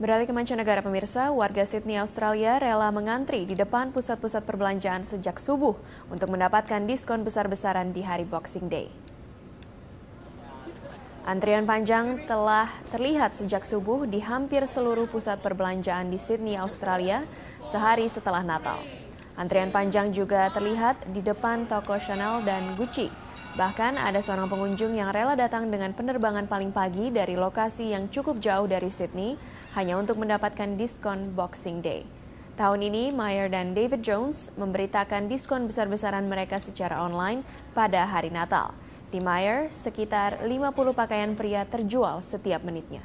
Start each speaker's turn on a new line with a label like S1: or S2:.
S1: Beralih ke mancanegara pemirsa, warga Sydney, Australia rela mengantri di depan pusat-pusat perbelanjaan sejak subuh untuk mendapatkan diskon besar-besaran di hari Boxing Day. Antrian panjang telah terlihat sejak subuh di hampir seluruh pusat perbelanjaan di Sydney, Australia, sehari setelah Natal. Antrian panjang juga terlihat di depan toko Chanel dan Gucci Bahkan ada seorang pengunjung yang rela datang dengan penerbangan paling pagi dari lokasi yang cukup jauh dari Sydney hanya untuk mendapatkan diskon Boxing Day. Tahun ini, Meyer dan David Jones memberitakan diskon besar-besaran mereka secara online pada hari Natal. Di Meyer, sekitar 50 pakaian pria terjual setiap menitnya.